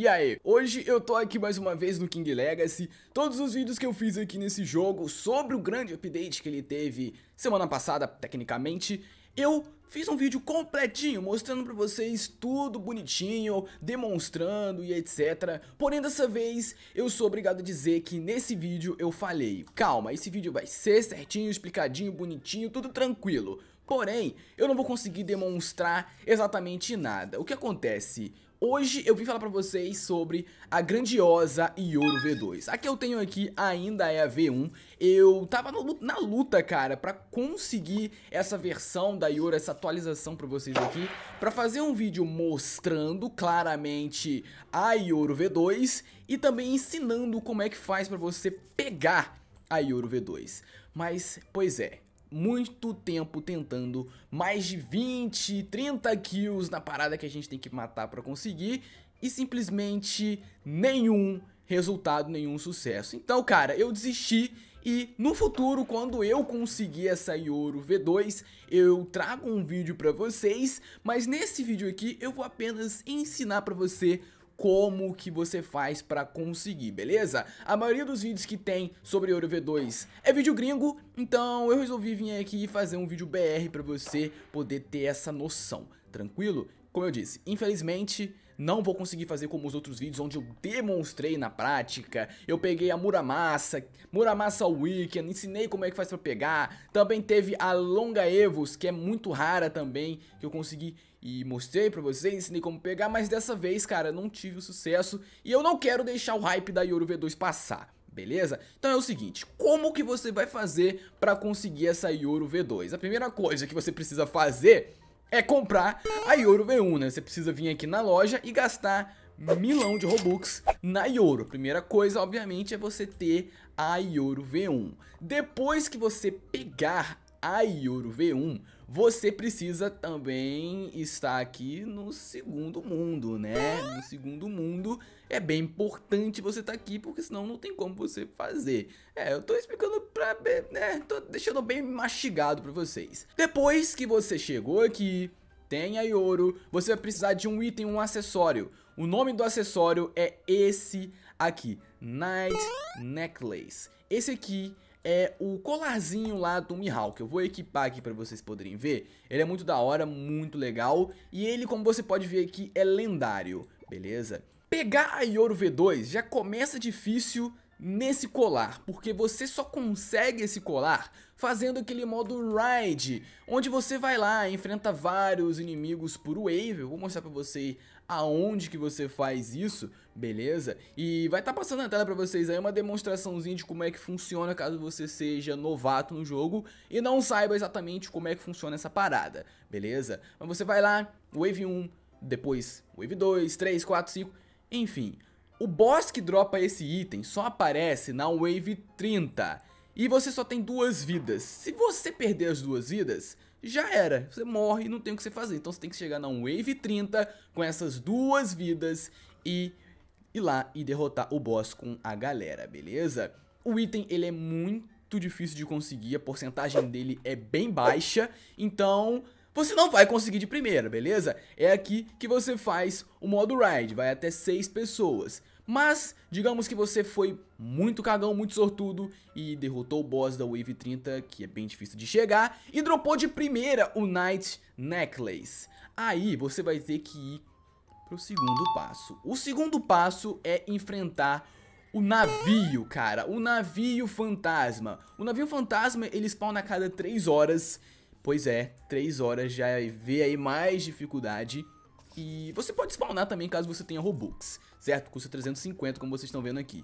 E aí, hoje eu tô aqui mais uma vez no King Legacy, todos os vídeos que eu fiz aqui nesse jogo sobre o grande update que ele teve semana passada, tecnicamente, eu fiz um vídeo completinho mostrando pra vocês tudo bonitinho, demonstrando e etc. Porém dessa vez eu sou obrigado a dizer que nesse vídeo eu falei, calma, esse vídeo vai ser certinho, explicadinho, bonitinho, tudo tranquilo. Porém, eu não vou conseguir demonstrar exatamente nada. O que acontece? Hoje eu vim falar pra vocês sobre a grandiosa Yoro V2. A que eu tenho aqui ainda é a V1. Eu tava na luta, cara, pra conseguir essa versão da Yoro, essa atualização pra vocês aqui, pra fazer um vídeo mostrando claramente a Yoro V2 e também ensinando como é que faz pra você pegar a Yoro V2. Mas, pois é, muito tempo tentando mais de 20, 30 kills na parada que a gente tem que matar pra conseguir e simplesmente nenhum resultado, nenhum sucesso. Então, cara, eu desisti e no futuro, quando eu conseguir essa Yoro V2, eu trago um vídeo pra vocês, mas nesse vídeo aqui eu vou apenas ensinar pra você como que você faz para conseguir, beleza? A maioria dos vídeos que tem sobre Ouro V2 é vídeo gringo, então eu resolvi vir aqui e fazer um vídeo BR para você poder ter essa noção, tranquilo? Como eu disse, infelizmente não vou conseguir fazer como os outros vídeos onde eu demonstrei na prática. Eu peguei a Muramasa, Muramasa Weekend, ensinei como é que faz pra pegar. Também teve a Longa Evos, que é muito rara também, que eu consegui e mostrei pra vocês, ensinei como pegar, mas dessa vez, cara, não tive o sucesso e eu não quero deixar o hype da Yoru V2 passar. Beleza? Então é o seguinte, como que você vai fazer para conseguir essa Yoru V2? A primeira coisa que você precisa fazer é comprar a Yoro V1, né? Você precisa vir aqui na loja e gastar milão de Robux na Yoro. Primeira coisa, obviamente, é você ter a Yoro V1. Depois que você pegar a Yoro V1, você precisa também estar aqui no segundo mundo, né? No segundo mundo é bem importante você estar tá aqui, porque senão não tem como você fazer. É, eu tô explicando pra... né? Tô deixando bem mastigado pra vocês. Depois que você chegou aqui, tenha ouro, você vai precisar de um item, um acessório. O nome do acessório é esse aqui, Night Necklace. Esse aqui é o colarzinho lá do Mihawk. Eu vou equipar aqui pra vocês poderem ver. Ele é muito da hora, muito legal. E ele, como você pode ver aqui, é lendário, beleza? Pegar a Yoru V2 já começa difícil nesse colar, porque você só consegue esse colar fazendo aquele modo Ride, onde você vai lá, enfrenta vários inimigos por wave, eu vou mostrar pra você aonde que você faz isso, beleza? E vai estar tá passando na tela pra vocês aí uma demonstraçãozinha de como é que funciona caso você seja novato no jogo e não saiba exatamente como é que funciona essa parada, beleza? Mas você vai lá, wave 1, depois wave 2, 3, 4, 5, enfim... O boss que dropa esse item só aparece na Wave 30 e você só tem duas vidas. Se você perder as duas vidas, já era. Você morre e não tem o que você fazer. Então você tem que chegar na Wave 30 com essas duas vidas e ir lá e derrotar o boss com a galera, beleza? O item ele é muito difícil de conseguir, a porcentagem dele é bem baixa, então você não vai conseguir de primeira, beleza? É aqui que você faz o modo ride, vai até 6 pessoas. Mas, digamos que você foi muito cagão, muito sortudo e derrotou o boss da Wave 30, que é bem difícil de chegar, e dropou de primeira o Night Necklace. Aí você vai ter que ir pro segundo passo. O segundo passo é enfrentar o navio, cara, o navio fantasma. O navio fantasma, ele spawna a cada 3 horas Pois é, 3 horas já vê aí mais dificuldade. E você pode spawnar também caso você tenha Robux, certo? Custa 350, como vocês estão vendo aqui.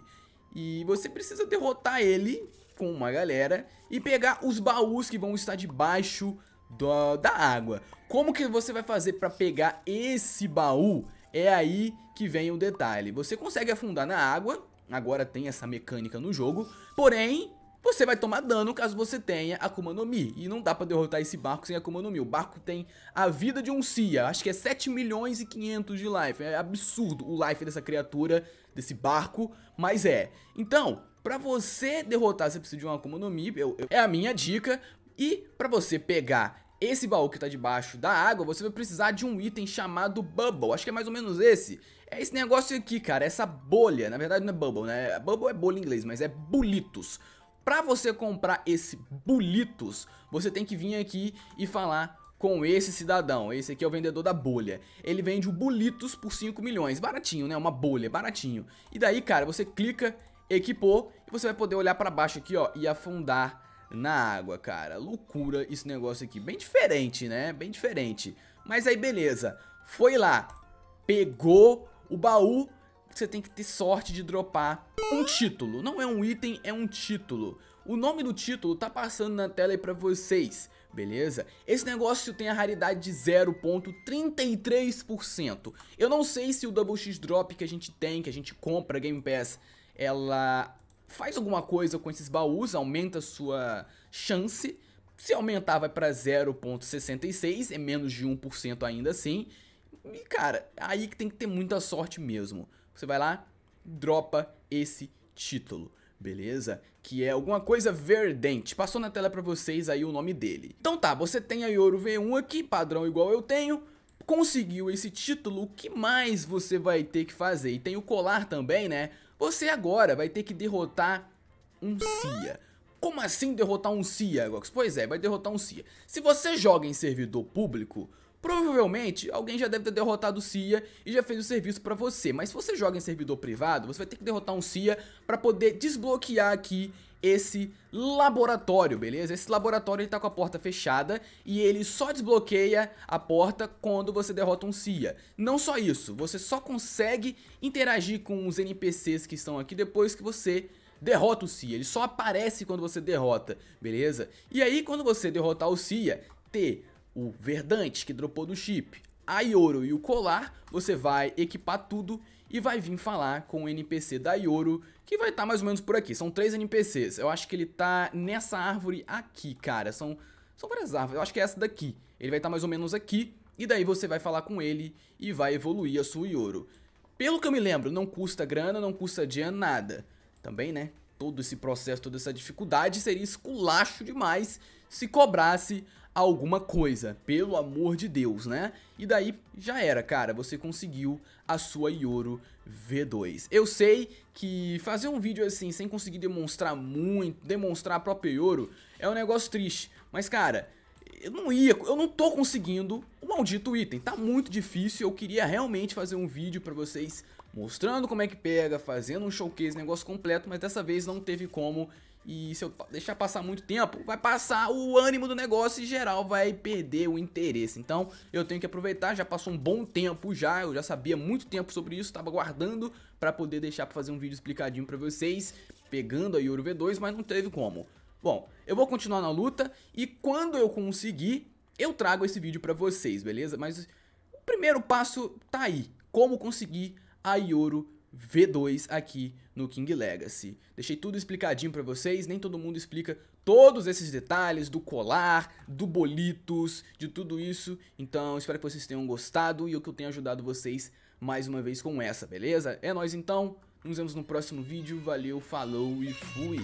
E você precisa derrotar ele com uma galera e pegar os baús que vão estar debaixo do, da água. Como que você vai fazer para pegar esse baú? É aí que vem o detalhe. Você consegue afundar na água, agora tem essa mecânica no jogo, porém você vai tomar dano caso você tenha Akuma no Mi. E não dá pra derrotar esse barco sem Akuma no Mi. O barco tem a vida de um Cia, acho que é 7 milhões e 500 de life. É absurdo o life dessa criatura, desse barco, mas é. Então, pra você derrotar, você precisa de um Akuma no Mi, eu, eu, é a minha dica. E pra você pegar esse baú que tá debaixo da água, você vai precisar de um item chamado Bubble. Acho que é mais ou menos esse. É esse negócio aqui, cara, é essa bolha. Na verdade não é Bubble, né? Bubble é bolha em inglês, mas é Bulitos. Para você comprar esse Bulitos, você tem que vir aqui e falar com esse cidadão. Esse aqui é o vendedor da bolha. Ele vende o Bulitos por 5 milhões. Baratinho, né? Uma bolha, baratinho. E daí, cara, você clica, equipou e você vai poder olhar para baixo aqui, ó, e afundar na água, cara. Loucura esse negócio aqui. Bem diferente, né? Bem diferente. Mas aí, beleza. Foi lá, pegou o baú que você tem que ter sorte de dropar um título. Não é um item, é um título. O nome do título tá passando na tela aí pra vocês, beleza? Esse negócio tem a raridade de 0.33%. Eu não sei se o Double X Drop que a gente tem, que a gente compra Game Pass, ela faz alguma coisa com esses baús, aumenta a sua chance. Se aumentar vai para 0.66, é menos de 1% ainda assim. E cara, aí que tem que ter muita sorte mesmo. Você vai lá, dropa esse título. Beleza? Que é alguma coisa verdente. Passou na tela pra vocês aí o nome dele. Então tá, você tem a ouro V1 aqui, padrão igual eu tenho. Conseguiu esse título, o que mais você vai ter que fazer? E tem o colar também, né? Você agora vai ter que derrotar um Cia. Como assim derrotar um CIA, Gox? Pois é, vai derrotar um CIA. Se você joga em servidor público, Provavelmente alguém já deve ter derrotado o CIA e já fez o serviço para você, mas se você joga em servidor privado, você vai ter que derrotar um CIA para poder desbloquear aqui esse laboratório, beleza? Esse laboratório ele tá com a porta fechada e ele só desbloqueia a porta quando você derrota um CIA. Não só isso, você só consegue interagir com os NPCs que estão aqui depois que você derrota o CIA. Ele só aparece quando você derrota, beleza? E aí quando você derrotar o CIA, ter o Verdante, que dropou do chip, a Yoro e o Colar, você vai equipar tudo e vai vir falar com o NPC da Yoro, que vai estar tá mais ou menos por aqui. São três NPCs, eu acho que ele tá nessa árvore aqui, cara, são, são várias árvores, eu acho que é essa daqui. Ele vai estar tá mais ou menos aqui, e daí você vai falar com ele e vai evoluir a sua Yoro. Pelo que eu me lembro, não custa grana, não custa dia nada. Também, né? Todo esse processo, toda essa dificuldade seria esculacho demais se cobrasse alguma coisa, pelo amor de Deus, né? E daí já era, cara, você conseguiu a sua Yoro V2. Eu sei que fazer um vídeo assim sem conseguir demonstrar muito, demonstrar a própria Yoro é um negócio triste, mas cara, eu não ia, eu não tô conseguindo o maldito item, tá muito difícil, eu queria realmente fazer um vídeo pra vocês mostrando como é que pega, fazendo um showcase, negócio completo, mas dessa vez não teve como e se eu deixar passar muito tempo, vai passar o ânimo do negócio e geral vai perder o interesse. Então eu tenho que aproveitar, já passou um bom tempo já, eu já sabia muito tempo sobre isso, estava guardando para poder deixar para fazer um vídeo explicadinho para vocês, pegando a Yoro V2, mas não teve como. Bom, eu vou continuar na luta e quando eu conseguir, eu trago esse vídeo para vocês, beleza? Mas o primeiro passo tá aí, como conseguir a Yoro V2 aqui no King Legacy. Deixei tudo explicadinho para vocês, nem todo mundo explica todos esses detalhes do colar, do bolitos, de tudo isso. Então, espero que vocês tenham gostado e eu que eu tenha ajudado vocês mais uma vez com essa, beleza? É nós então, nos vemos no próximo vídeo, valeu, falou e fui!